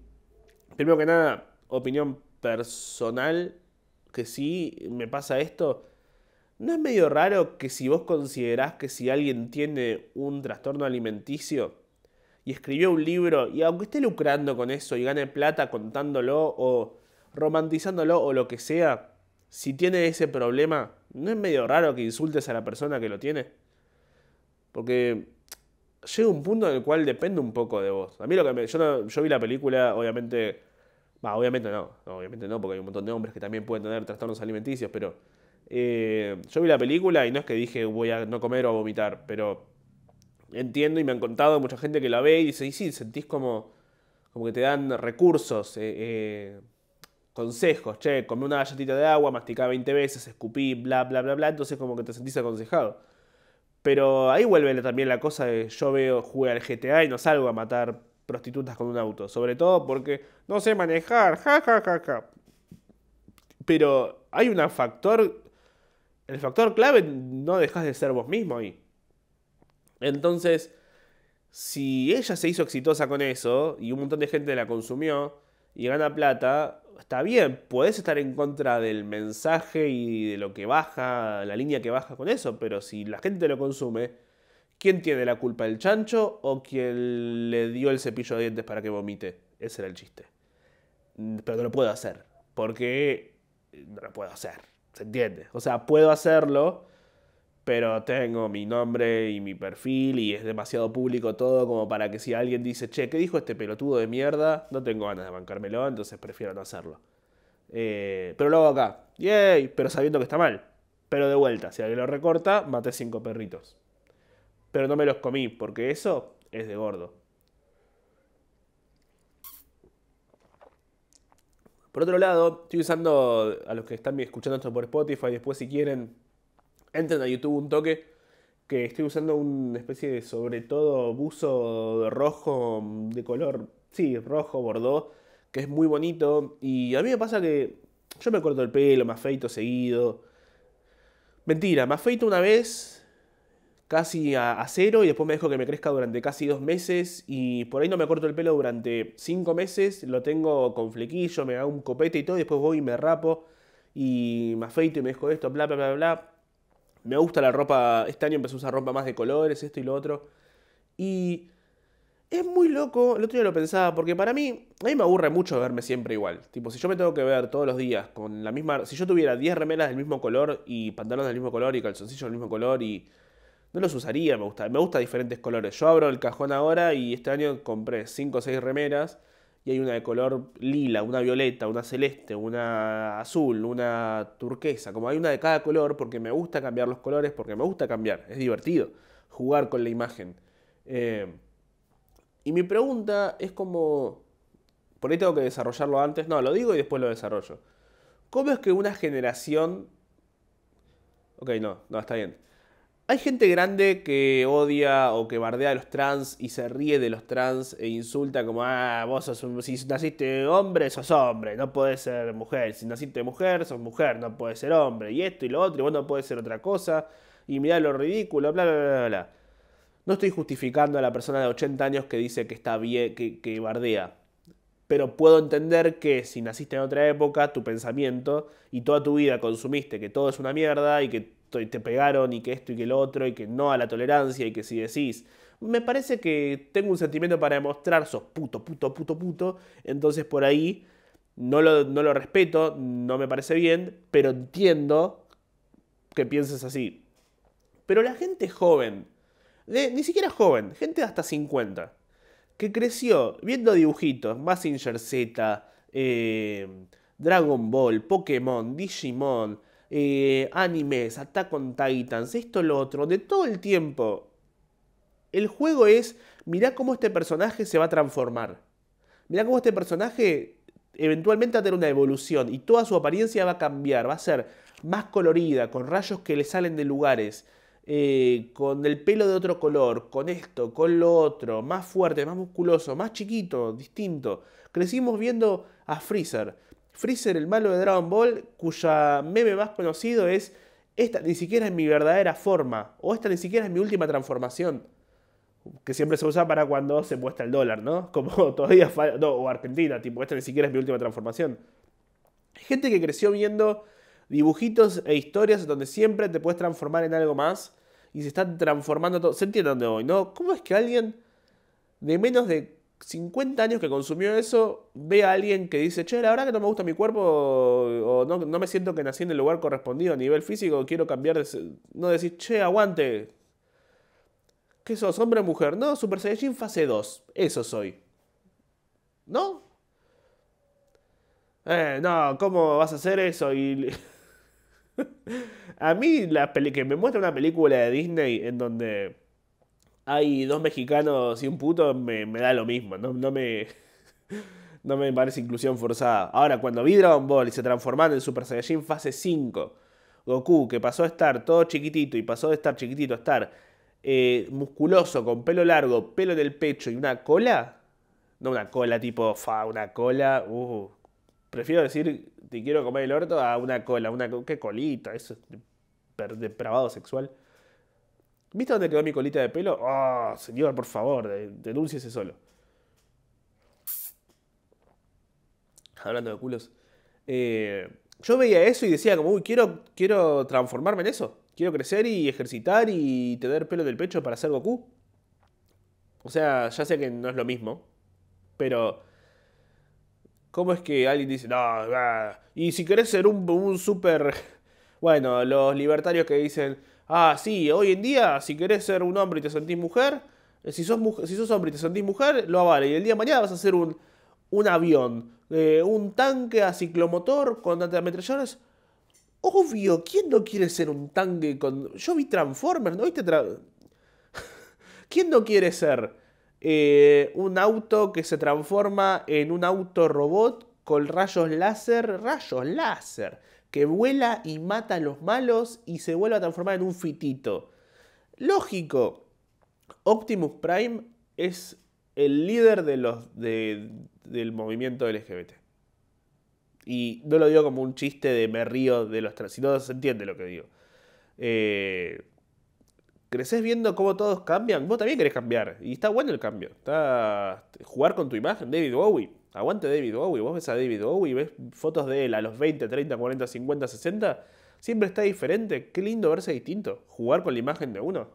primero que nada, opinión personal, que sí me pasa esto, ¿no es medio raro que si vos considerás que si alguien tiene un trastorno alimenticio y escribió un libro y aunque esté lucrando con eso y gane plata contándolo o romantizándolo o lo que sea, si tiene ese problema, ¿no es medio raro que insultes a la persona que lo tiene? Porque llega un punto en el cual depende un poco de vos. A mí lo que me, yo, vi la película, obviamente, obviamente no, obviamente no, porque hay un montón de hombres que también pueden tener trastornos alimenticios, pero eh, yo vi la película y no es que dije voy a no comer o a vomitar, pero entiendo y me han contado mucha gente que la ve y dice, y sí, sentís como, como que te dan recursos. Eh, eh, consejos, che, comí una galletita de agua, masticá 20 veces, escupí, bla, bla, bla, bla, entonces como que te sentís aconsejado. Pero ahí vuelve también la cosa de yo veo, jugué al GTA y no salgo a matar prostitutas con un auto, sobre todo porque no sé manejar, ja, ja, ja, ja. Pero hay un factor, el factor clave no dejas de ser vos mismo ahí. Entonces, si ella se hizo exitosa con eso y un montón de gente la consumió y gana plata, está bien, puedes estar en contra del mensaje y de lo que baja, la línea que baja con eso, pero si la gente lo consume, ¿quién tiene la culpa? ¿El chancho o quien le dio el cepillo de dientes para que vomite? Ese era el chiste. Mm, pero no lo puedo hacer, porque no lo puedo hacer, ¿se entiende? O sea, puedo hacerlo, pero tengo mi nombre y mi perfil y es demasiado público todo como para que si alguien dice, che, ¿qué dijo este pelotudo de mierda? No tengo ganas de bancármelo, entonces prefiero no hacerlo. Eh, pero lo hago acá, yay, pero sabiendo que está mal. Pero de vuelta, si alguien lo recorta, maté cinco perritos. Pero no me los comí, porque eso es de gordo. Por otro lado, estoy usando a los que están escuchando esto por Spotify, después si quieren Entren a YouTube un toque que estoy usando una especie de sobre todo buzo rojo de color, sí, rojo, bordó, que es muy bonito. Y a mí me pasa que yo me corto el pelo, me afeito seguido. Mentira, me afeito una vez casi a, a, cero y después me dejo que me crezca durante casi dos meses y por ahí no me corto el pelo durante cinco meses, lo tengo con flequillo, me hago un copete y todo, y después voy y me rapo y me afeito y me dejo esto, bla, bla, bla, bla me gusta la ropa, este año empecé a usar ropa más de colores, esto y lo otro. Y es muy loco, el otro día lo pensaba, porque para mí, a mí me aburre mucho verme siempre igual. Tipo, si yo me tengo que ver todos los días con la misma. Si yo tuviera 10 remeras del mismo color y pantalones del mismo color y calzoncillos del mismo color y. No los usaría, me gusta. Me gusta diferentes colores. Yo abro el cajón ahora y este año compré 5 o 6 remeras y hay una de color lila, una violeta, una celeste, una azul, una turquesa. Como hay una de cada color, porque me gusta cambiar los colores, porque me gusta cambiar, es divertido jugar con la imagen. Eh, y mi pregunta es como, por ahí tengo que desarrollarlo antes, no, lo digo y después lo desarrollo. ¿Cómo es que una generación... Ok, no, no, está bien. Hay gente grande que odia o que bardea a los trans y se ríe de los trans e insulta como, ah, vos sos un, si naciste hombre, sos hombre, no podés ser mujer. Si naciste mujer, sos mujer, no podés ser hombre. Y esto y lo otro, y vos no podés ser otra cosa. Y mirá lo ridículo, bla, bla, bla, bla. bla. No estoy justificando a la persona de 80 años que dice que está bien, que, que bardea. Pero puedo entender que si naciste en otra época, tu pensamiento y toda tu vida consumiste que todo es una mierda y que y te pegaron y que esto y que lo otro y que no a la tolerancia y que si decís, me parece que tengo un sentimiento para demostrar, sos puto, puto, puto, puto, entonces por ahí no lo, respeto, no me parece bien, pero entiendo que pienses así. Pero la gente joven, ni siquiera joven, gente de hasta 50, que creció viendo dibujitos, Massinger Z, eh, Dragon Ball, Pokémon, Digimon, eh, animes, Attack on Titans, esto, lo otro, de todo el tiempo. El juego es, mirá cómo este personaje se va a transformar. Mirá cómo este personaje eventualmente va a tener una evolución y toda su apariencia va a cambiar, va a ser más colorida, con rayos que le salen de lugares, eh, con el pelo de otro color, con esto, con lo otro, más fuerte, más musculoso, más chiquito, distinto. Crecimos viendo a Freezer, Freezer, el malo de Dragon Ball, cuya meme más conocido es esta ni siquiera es mi verdadera forma, o esta ni siquiera es mi última transformación, que siempre se usa para cuando se muestra el dólar, ¿no? Como todavía, o Argentina, tipo, esta ni siquiera es mi última transformación. gente que creció viendo dibujitos e historias donde siempre te puedes transformar en algo más y se está transformando todo. Se entiende dónde hoy, ¿no? ¿Cómo es que alguien de menos de 50 años que consumió eso, ve a alguien que dice, che, la verdad que no me gusta mi cuerpo o, no, me siento que nací en el lugar correspondido a nivel físico, quiero cambiar, de no decís, che, aguante. ¿Qué sos, hombre o mujer? No, Super Saiyajin fase 2, eso soy. ¿No? Eh, no, ¿cómo vas a hacer eso? Y... a mí, la peli que me muestra una película de Disney en donde hay dos mexicanos y un puto, me, me da lo mismo. No, me, no me parece inclusión forzada. Ahora, cuando vi Dragon Ball y se transformaron en Super Saiyajin fase 5, Goku, que pasó a estar todo chiquitito y pasó de estar chiquitito a estar eh, musculoso, con pelo largo, pelo en el pecho y una cola. No una cola tipo, fa, una cola. Uh. prefiero decir, te quiero comer el orto a una cola. Una, ¿Qué colita? Eso es depravado sexual. ¿Viste dónde quedó mi colita de pelo? oh, señor, por favor, denúnciese solo! Hablando de culos. Eh, yo veía eso y decía como, uy, quiero, quiero transformarme en eso. Quiero crecer y ejercitar y tener pelo del pecho para ser Goku. O sea, ya sé que no es lo mismo, pero ¿cómo es que alguien dice, no, ah, y si querés ser un, un super... Bueno, los libertarios que dicen, Ah, sí, hoy en día, si querés ser un hombre y te sentís mujer, eh, si sos, si hombre y te sentís mujer, lo avale. Y el día de mañana vas a ser un, un avión, eh, un tanque a ciclomotor con ametralladoras. Obvio, ¿quién no quiere ser un tanque con. Yo vi Transformers, ¿no viste? ¿Quién no quiere ser eh, un auto que se transforma en un auto robot con rayos láser? Rayos láser que vuela y mata a los malos y se vuelve a transformar en un fitito. Lógico, Optimus Prime es el líder de los, del movimiento LGBT. Y no lo digo como un chiste de me río de los trans, si se entiende lo que digo. Eh, creces viendo cómo todos cambian, vos también querés cambiar. Y está bueno el cambio. Está jugar con tu imagen, David Bowie. Aguante David Bowie. Vos ves a David Bowie, ves fotos de él a los 20, 30, 40, 50, 60. Siempre está diferente. Qué lindo verse distinto. Jugar con la imagen de uno.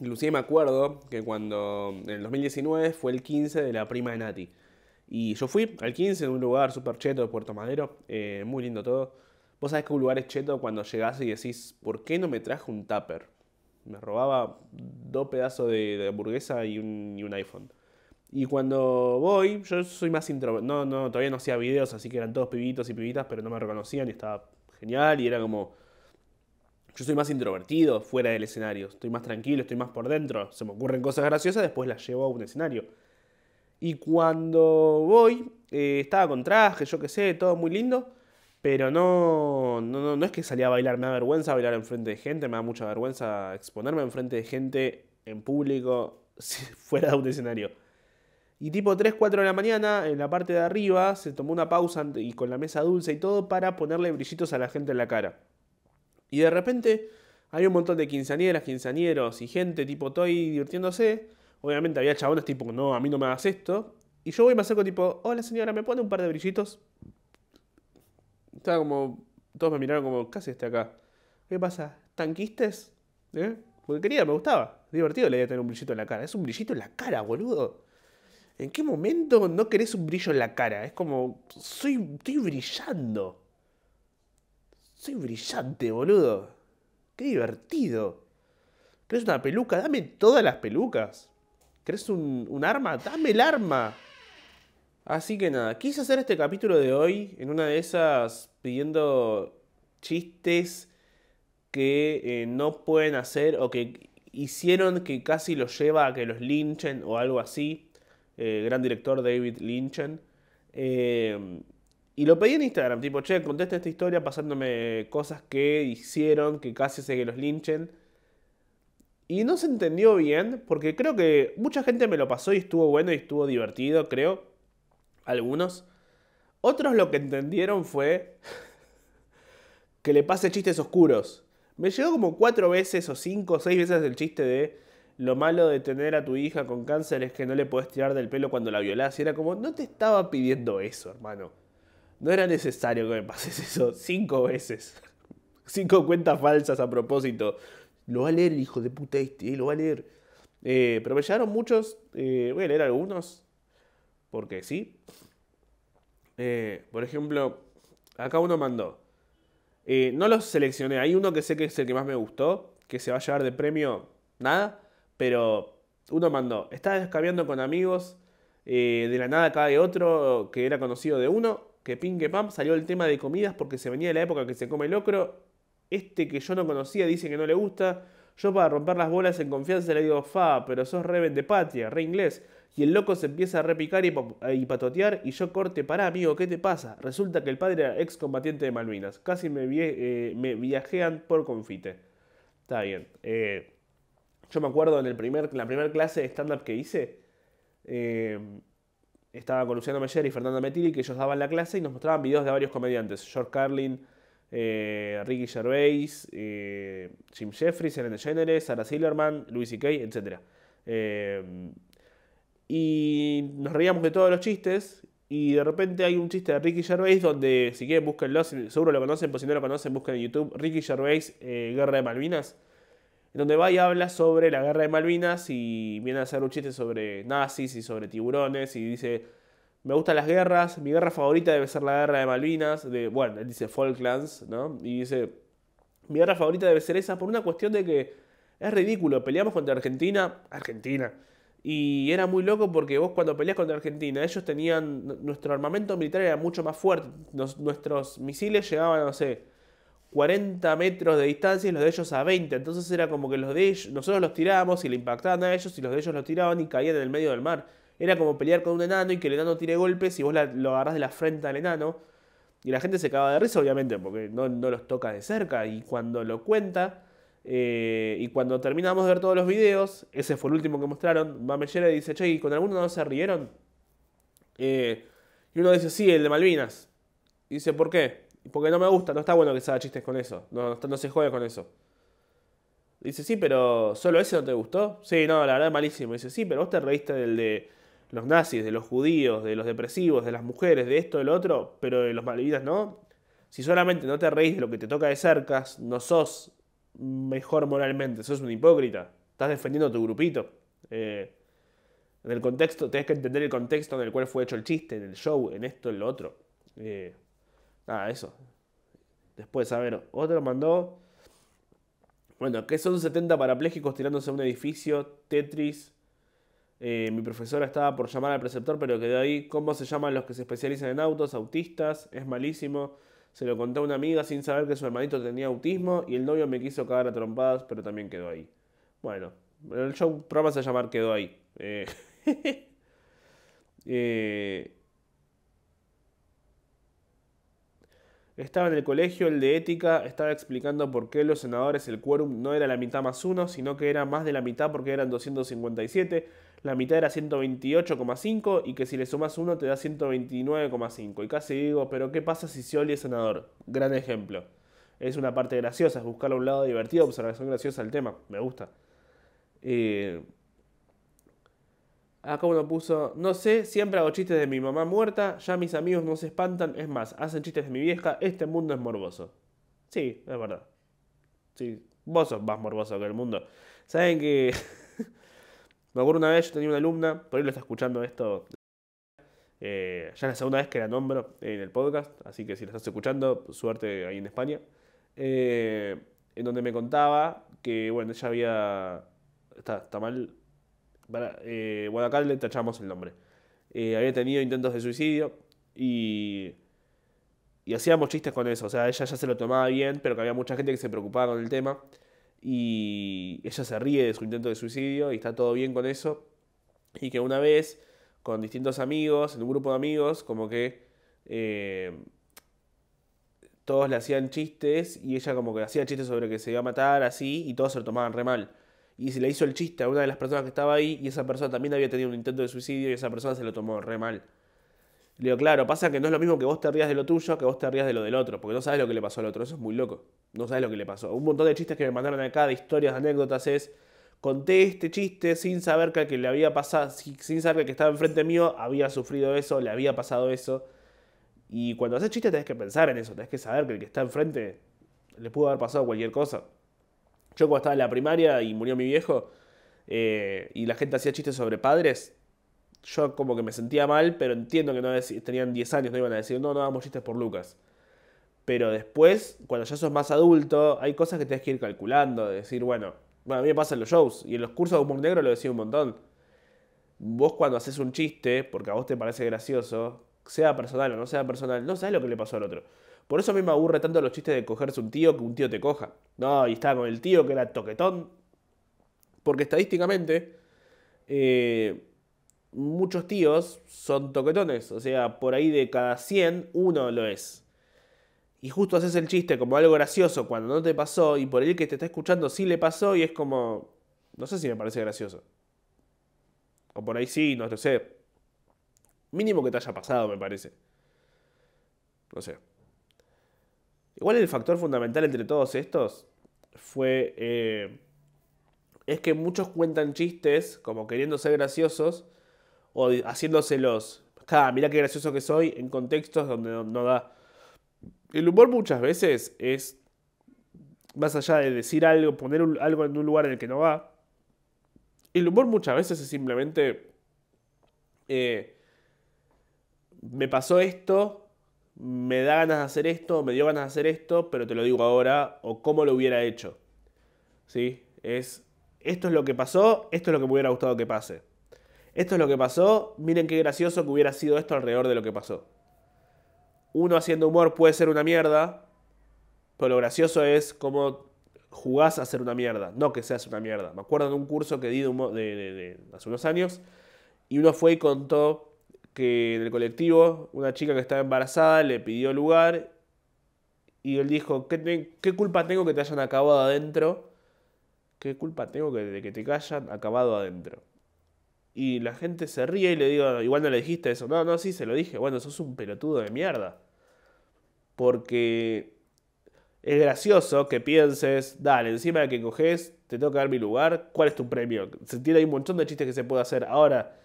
Inclusive me acuerdo que cuando en el 2019 fue el 15 de la prima de Nati. Y yo fui al 15 en un lugar súper cheto de Puerto Madero. Eh, muy lindo todo. Vos sabés que un lugar es cheto cuando llegás y decís, ¿por qué no me traje un tupper? Me robaba dos pedazos de, hamburguesa y un iPhone. Y cuando voy, yo soy más introvertido. No, no, todavía no hacía videos, así que eran todos pibitos y pibitas, pero no me reconocían y estaba genial. Y era como. Yo soy más introvertido fuera del escenario. Estoy más tranquilo, estoy más por dentro. Se me ocurren cosas graciosas, después las llevo a un escenario. Y cuando voy, eh, estaba con traje, yo qué sé, todo muy lindo. Pero no, no, no es que salía a bailar, me da vergüenza bailar enfrente de gente, me da mucha vergüenza exponerme enfrente de gente en público fuera de un escenario. Y tipo 3, 4 de la mañana, en la parte de arriba, se tomó una pausa y con la mesa dulce y todo para ponerle brillitos a la gente en la cara. Y de repente hay un montón de quinceañeras, quinceañeros y gente tipo estoy divirtiéndose. Obviamente había chabones tipo, no, a mí no me hagas esto. Y yo voy más me acerco tipo, hola señora, ¿me pone un par de brillitos? Estaba como, todos me miraron como, casi está acá? ¿Qué pasa? ¿Tanquistes? ¿Eh? Porque quería, me gustaba. Divertido la idea tener un brillito en la cara. Es un brillito en la cara, boludo. ¿En qué momento no querés un brillo en la cara? Es como, soy, estoy brillando. Soy brillante, boludo. Qué divertido. ¿Querés una peluca? Dame todas las pelucas. ¿Querés un, arma? Dame el arma. Así que nada, quise hacer este capítulo de hoy en una de esas pidiendo chistes que eh, no pueden hacer o que hicieron que casi los lleva a que los linchen o algo así gran director David Lynchen. Eh, y lo pedí en Instagram, tipo, che, contesta esta historia pasándome cosas que hicieron, que casi sé que los lynchen, Y no se entendió bien, porque creo que mucha gente me lo pasó y estuvo bueno y estuvo divertido, creo. Algunos. Otros lo que entendieron fue que le pase chistes oscuros. Me llegó como cuatro veces o cinco o seis veces el chiste de lo malo de tener a tu hija con cáncer es que no le podés tirar del pelo cuando la violás. Y era como, no te estaba pidiendo eso, hermano. No era necesario que me pases eso cinco veces. cinco cuentas falsas a propósito. Lo va a leer el hijo de puta este, eh, lo va a leer. Eh, pero me llegaron muchos, eh, voy a leer algunos, porque sí. por ejemplo, acá uno mandó. no los seleccioné, hay uno que sé que es el que más me gustó, que se va a llevar de premio nada pero uno mandó, estaba escabeando con amigos, eh, de la nada cae otro que era conocido de uno, que ping pam, salió el tema de comidas porque se venía de la época que se come locro, este que yo no conocía dice que no le gusta, yo para romper las bolas en confianza le digo, fa, pero sos re de patria, re inglés. Y el loco se empieza a repicar y, patotear y yo corte, para amigo, ¿qué te pasa? Resulta que el padre era excombatiente de Malvinas. Casi me, eh, me viajean por confite. Está bien. Eh, yo me acuerdo en el primer, la primera clase de stand-up que hice, eh, estaba con Luciano Meyer y Fernando Metilli, que ellos daban la clase y nos mostraban videos de varios comediantes. George Carlin, eh, Ricky Gervais, eh, Jim Jeffries, Ellen DeGeneres, Sarah Silverman, Louis C.K., etc. y nos reíamos de todos los chistes y de repente hay un chiste de Ricky Gervais donde, si quieren, búsquenlo, seguro lo conocen, pues si no lo conocen, busquen en YouTube Ricky Gervais, Guerra de Malvinas en donde va y habla sobre la guerra de Malvinas y viene a hacer un chiste sobre nazis y sobre tiburones y dice, me gustan las guerras, mi guerra favorita debe ser la guerra de Malvinas, de, bueno, él dice Falklands, ¿no? Y dice, mi guerra favorita debe ser esa por una cuestión de que es ridículo, peleamos contra Argentina, Argentina. Y era muy loco porque vos cuando peleas contra Argentina, ellos tenían, nuestro armamento militar era mucho más fuerte, nuestros misiles llegaban, no sé, 40 metros de distancia y los de ellos a 20. Entonces era como que los de ellos, nosotros los tirábamos y le impactaban a ellos y los de ellos los tiraban y caían en el medio del mar. Era como pelear con un enano y que el enano tire golpes y vos lo agarrás de la frente al enano. Y la gente se acaba de risa, obviamente, porque no, los toca de cerca. Y cuando lo cuenta, eh, y cuando terminamos de ver todos los videos, ese fue el último que mostraron, Mamellera dice, che, ¿y con alguno no se rieron? Eh, y uno dice, sí, el de Malvinas. Y dice, ¿por qué? Porque no me gusta, no está bueno que se haga chistes con eso. No, no, se juegue con eso. Dice, sí, pero ¿solo ese no te gustó? Sí, no, la verdad es malísimo. Dice, sí, pero vos te reíste del de los nazis, de los judíos, de los depresivos, de las mujeres, de esto, del otro, pero de los malvidas no. Si solamente no te reís de lo que te toca de cerca, no sos mejor moralmente, sos un hipócrita. Estás defendiendo tu grupito. Eh, en el contexto, tenés que entender el contexto en el cual fue hecho el chiste, en el show, en esto, en lo otro. Eh, Ah, eso. Después, a ver, otro mandó. Bueno, ¿qué son 70 parapléjicos tirándose a un edificio, Tetris. Eh, mi profesora estaba por llamar al preceptor, pero quedó ahí. ¿Cómo se llaman los que se especializan en autos? Autistas, es malísimo. Se lo contó una amiga sin saber que su hermanito tenía autismo y el novio me quiso cagar a trompadas, pero también quedó ahí. Bueno, el show programa se llamar quedó ahí. eh, eh Estaba en el colegio, el de ética estaba explicando por qué los senadores el quórum no era la mitad más uno, sino que era más de la mitad porque eran 257, la mitad era 128,5 y que si le sumas uno te da 129,5. Y casi digo, pero ¿qué pasa si Scioli es senador? Gran ejemplo. Es una parte graciosa, es buscar un lado divertido, observación graciosa al tema, me gusta. Eh, Acá uno puso, no sé, siempre hago chistes de mi mamá muerta, ya mis amigos no se espantan, es más, hacen chistes de mi vieja, este mundo es morboso. Sí, es verdad. Sí, vos sos más morboso que el mundo. Saben que... Me acuerdo una vez, yo tenía una alumna, por ahí lo está escuchando esto, eh, ya es la segunda vez que la nombro en el podcast, así que si la estás escuchando, suerte ahí en España, eh, en donde me contaba que, bueno, ella había... Está, está mal para, eh, bueno, acá le tachamos el nombre. Eh, había tenido intentos de suicidio y, hacíamos chistes con eso. O sea, ella ya se lo tomaba bien, pero que había mucha gente que se preocupaba con el tema. Y ella se ríe de su intento de suicidio y está todo bien con eso. Y que una vez, con distintos amigos, en un grupo de amigos, como que eh, todos le hacían chistes y ella como que hacía chistes sobre que se iba a matar así y todos se lo tomaban re mal y se le hizo el chiste a una de las personas que estaba ahí y esa persona también había tenido un intento de suicidio y esa persona se lo tomó re mal. Le digo, claro, pasa que no es lo mismo que vos te rías de lo tuyo que vos te rías de lo del otro, porque no sabes lo que le pasó al otro, eso es muy loco. No sabes lo que le pasó. Un montón de chistes que me mandaron acá, de historias, anécdotas, es conté este chiste sin saber que que le había pasado, sin saber que el que estaba enfrente mío había sufrido eso, le había pasado eso. Y cuando haces chistes tenés que pensar en eso, tenés que saber que el que está enfrente le pudo haber pasado cualquier cosa. Yo cuando estaba en la primaria y murió mi viejo eh, y la gente hacía chistes sobre padres, yo como que me sentía mal, pero entiendo que no tenían 10 años, no iban a decir, no, no damos chistes por Lucas. Pero después, cuando ya sos más adulto, hay cosas que tienes que ir calculando, de decir, bueno, bueno, a mí me pasa en los shows, y en los cursos de humor negro lo decía un montón. Vos cuando haces un chiste, porque a vos te parece gracioso, sea personal o no sea personal, no sabes lo que le pasó al otro. Por eso a mí me aburre tanto los chistes de cogerse un tío que un tío te coja. No, y estaba con el tío que era toquetón. Porque estadísticamente, eh, muchos tíos son toquetones. O sea, por ahí de cada 100, uno lo es. Y justo haces el chiste como algo gracioso cuando no te pasó y por el que te está escuchando sí le pasó y es como, no sé si me parece gracioso. O por ahí sí, no lo sé. Mínimo que te haya pasado, me parece. No sé. Igual el factor fundamental entre todos estos fue... Eh, es que muchos cuentan chistes como queriendo ser graciosos o haciéndoselos. Ah, mirá qué gracioso que soy en contextos donde no, da... El humor muchas veces es más allá de decir algo, poner algo en un lugar en el que no va. El humor muchas veces es simplemente... Eh, me pasó esto me da ganas de hacer esto, me dio ganas de hacer esto, pero te lo digo ahora, o cómo lo hubiera hecho. ¿Sí? Es, esto es lo que pasó, esto es lo que me hubiera gustado que pase. Esto es lo que pasó, miren qué gracioso que hubiera sido esto alrededor de lo que pasó. Uno haciendo humor puede ser una mierda, pero lo gracioso es cómo jugás a ser una mierda, no que seas una mierda. Me acuerdo de un curso que di hace unos años y uno fue y contó que en el colectivo una chica que estaba embarazada le pidió lugar y él dijo, ¿qué, culpa tengo que te hayan acabado adentro? ¿Qué culpa tengo que, de que te hayan acabado adentro? Y la gente se ríe y le digo, igual no le dijiste eso. No, no, sí, se lo dije. Bueno, sos un pelotudo de mierda. Porque es gracioso que pienses, dale, encima de que coges, te tengo que dar mi lugar, ¿cuál es tu premio? Se tiene ahí un montón de chistes que se puede hacer. Ahora,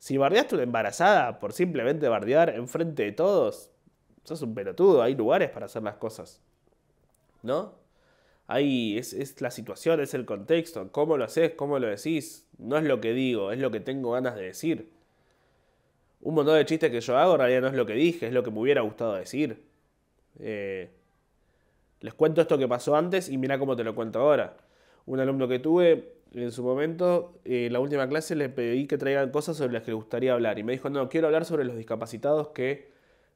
si bardeaste una embarazada por simplemente bardear enfrente de todos, sos un pelotudo, hay lugares para hacer las cosas. ¿No? Ahí es, la situación, es el contexto, cómo lo haces, cómo lo decís. No es lo que digo, es lo que tengo ganas de decir. Un montón de chistes que yo hago en realidad no es lo que dije, es lo que me hubiera gustado decir. Eh, les cuento esto que pasó antes y mirá cómo te lo cuento ahora. Un alumno que tuve en su momento, en eh, la última clase, le pedí que traigan cosas sobre las que le gustaría hablar. Y me dijo, no, quiero hablar sobre los discapacitados que,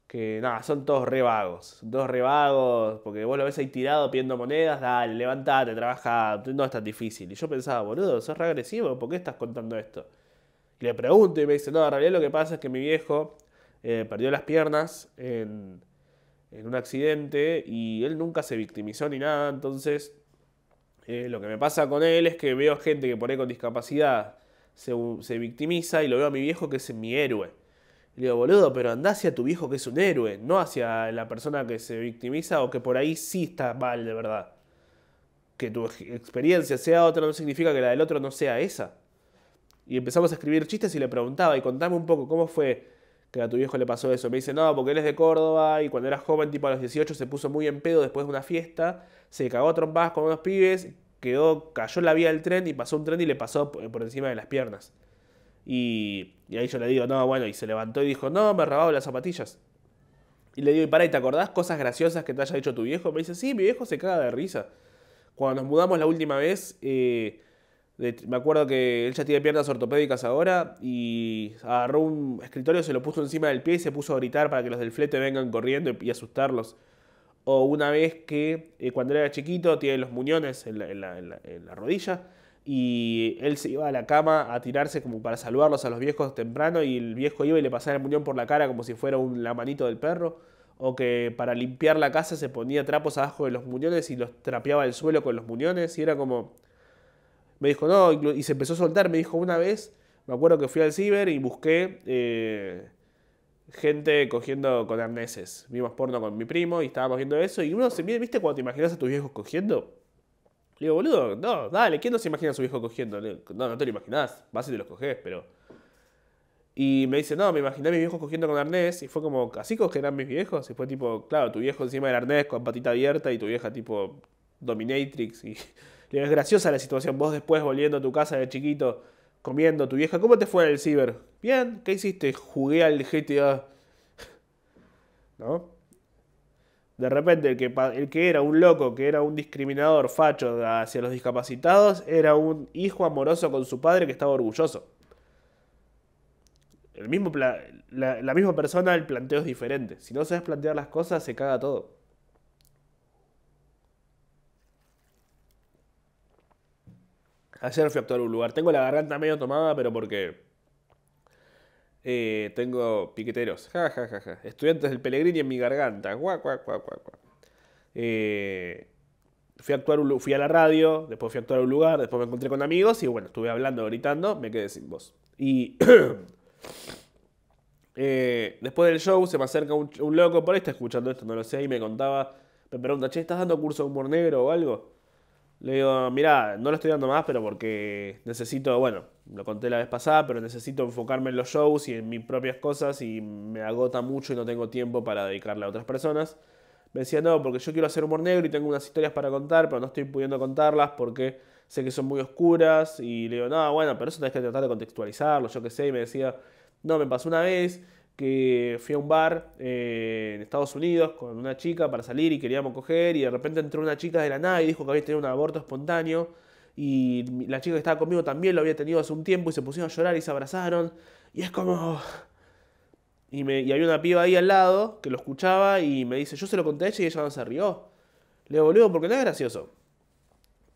que nada, son todos re vagos. Son todos re vagos, porque vos lo ves ahí tirado pidiendo monedas, dale, levantate, trabaja, no es tan difícil. Y yo pensaba, boludo, sos re agresivo, ¿por qué estás contando esto? le pregunto y me dice, no, en realidad lo que pasa es que mi viejo eh, perdió las piernas en, en un accidente y él nunca se victimizó ni nada, entonces eh, lo que me pasa con él es que veo gente que por ahí con discapacidad se, se victimiza y lo veo a mi viejo que es mi héroe. le digo, boludo, pero anda hacia tu viejo que es un héroe, no hacia la persona que se victimiza o que por ahí sí está mal de verdad. Que tu experiencia sea otra no significa que la del otro no sea esa. Y empezamos a escribir chistes y le preguntaba, y contame un poco cómo fue que a tu viejo le pasó eso. Me dice, no, porque él es de Córdoba y cuando era joven, tipo a los 18, se puso muy en pedo después de una fiesta, se cagó a trompadas con unos pibes, quedó, cayó en la vía del tren y pasó un tren y le pasó por eh, encima de las piernas. Y, ahí yo le digo, no, bueno, y se levantó y dijo, no, me he robado las zapatillas. Y le digo, y para, ¿y te acordás cosas graciosas que te haya dicho tu viejo? Me dice, sí, mi viejo se caga de risa. Cuando nos mudamos la última vez, eh, me acuerdo que él ya tiene piernas ortopédicas ahora y agarró un escritorio, se lo puso encima del pie y se puso a gritar para que los del flete vengan corriendo y, asustarlos. O una vez que cuando eh, cuando era chiquito tiene los muñones en la, rodilla y él se iba a la cama a tirarse como para saludarlos a los viejos temprano y el viejo iba y le pasaba el muñón por la cara como si fuera un, la manito del perro. O que para limpiar la casa se ponía trapos abajo de los muñones y los trapeaba el suelo con los muñones y era como me dijo, no, y se empezó a soltar. Me dijo, una vez, me acuerdo que fui al ciber y busqué eh, gente cogiendo con arneses. Vimos porno con mi primo y estábamos viendo eso. Y uno se mide, ¿viste cuando te imaginas a tus viejos cogiendo? Le digo, boludo, no, dale, ¿quién no se imagina a su viejo cogiendo? no, no te lo imaginás, vas y te los coges, pero. Y me dice, no, me imaginé a mis viejos cogiendo con arnés. Y fue como, así eran mis viejos. Y fue tipo, claro, tu viejo encima del arnés con patita abierta y tu vieja tipo dominatrix. Y es graciosa la situación. Vos después volviendo a tu casa de chiquito, comiendo tu vieja, ¿cómo te fue el ciber? Bien, ¿qué hiciste? Jugué al GTA. ¿No? De repente el que, el que era un loco, que era un discriminador facho hacia los discapacitados, era un hijo amoroso con su padre que estaba orgulloso. la, la misma persona, el planteo es diferente. Si no sabes plantear las cosas, se caga todo. Ayer fui a actuar a un lugar. Tengo la garganta medio tomada, pero porque. Eh, tengo piqueteros. Ja, Estudiantes del Pellegrini en mi garganta. Guau, guau, guau, guau. Eh, fui, a actuar fui a la radio, después fui a actuar a un lugar, después me encontré con amigos y bueno, estuve hablando, gritando, me quedé sin voz. Y. Eh, después del show se me acerca un, loco, por ahí está escuchando esto, no lo sé, y me contaba. Me pregunta, che, ¿estás dando curso de humor negro o algo? Le digo, mira, no lo estoy dando más, pero porque necesito, bueno, lo conté la vez pasada, pero necesito enfocarme en los shows y en mis propias cosas y me agota mucho y no tengo tiempo para dedicarle a otras personas. Me decía, no, porque yo quiero hacer humor negro y tengo unas historias para contar, pero no estoy pudiendo contarlas porque sé que son muy oscuras. Y le digo, no, bueno, pero eso tenés que tratar de contextualizarlo, yo qué sé. Y me decía, no, me pasó una vez que fui a un bar eh, en Estados Unidos con una chica para salir y queríamos coger y de repente entró una chica de la nada y dijo que había tenido un aborto espontáneo y la chica que estaba conmigo también lo había tenido hace un tiempo y se pusieron a llorar y se abrazaron y es como... Y, me, había una piba ahí al lado que lo escuchaba y me dice, yo se lo conté a ella y ella no se rió. Le digo, porque no es gracioso.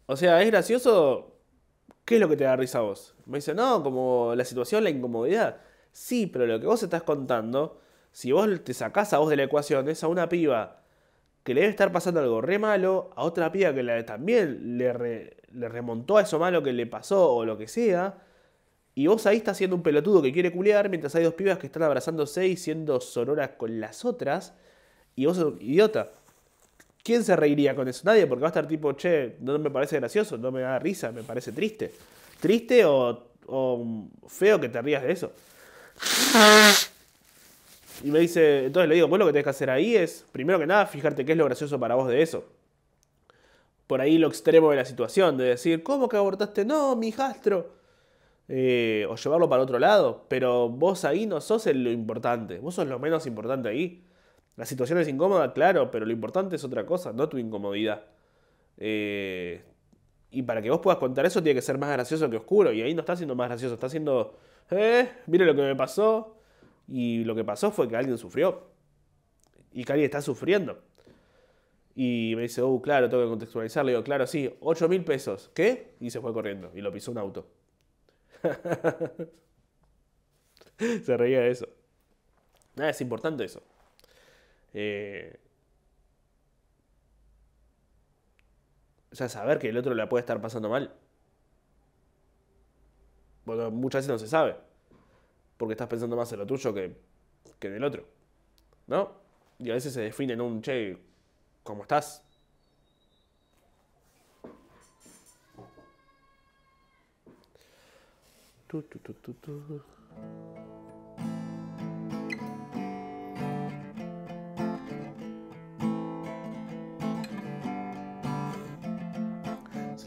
O sea, es gracioso... ¿Qué es lo que te da risa a vos? Me dice, no, como la situación, la incomodidad. Sí, pero lo que vos estás contando, si vos te sacás a vos de la ecuación, es a una piba que le debe estar pasando algo re malo, a otra piba que la, también le, remontó a eso malo que le pasó o lo que sea, y vos ahí estás siendo un pelotudo que quiere culear, mientras hay dos pibas que están abrazándose y siendo sonoras con las otras, y vos sos un idiota. ¿Quién se reiría con eso? Nadie, porque va a estar tipo, che, no me parece gracioso, no me da risa, me parece triste. Triste o, o feo que te rías de eso. Y me dice, entonces le digo, vos lo que tenés que hacer ahí es, primero que nada, fijarte qué es lo gracioso para vos de eso. Por ahí lo extremo de la situación, de decir, ¿cómo que abortaste? No, mi hijastro. Eh, o llevarlo para otro lado, pero vos ahí no sos el, lo importante, vos sos lo menos importante ahí. La situación es incómoda, claro, pero lo importante es otra cosa, no tu incomodidad. Eh, y para que vos puedas contar eso tiene que ser más gracioso que oscuro, y ahí no está siendo más gracioso, está siendo eh, mire lo que me pasó. Y lo que pasó fue que alguien sufrió. Y que alguien está sufriendo. Y me dice, oh, claro, tengo que contextualizar. Le digo, claro, sí, 8 mil pesos. ¿Qué? Y se fue corriendo. Y lo pisó un auto. se reía de eso. Nada, es importante eso. o eh, sea, saber que el otro la puede estar pasando mal muchas veces no se sabe. Porque estás pensando más en lo tuyo que, en el otro. ¿No? Y a veces se define en un che, ¿cómo estás? Tu,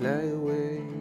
away.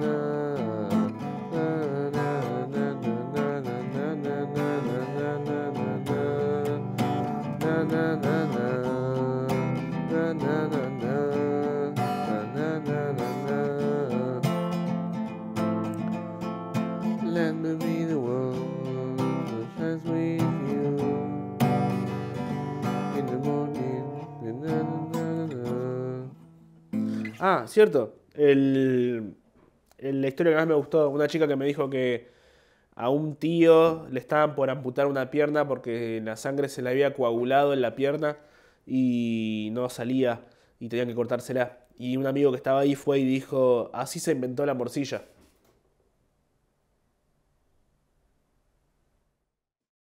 Ah, cierto. El, la historia que más me gustó, una chica que me dijo que a un tío le estaban por amputar una pierna porque la sangre se le había coagulado en la pierna y no salía y tenían que cortársela. Y un amigo que estaba ahí fue y dijo, así se inventó la morcilla.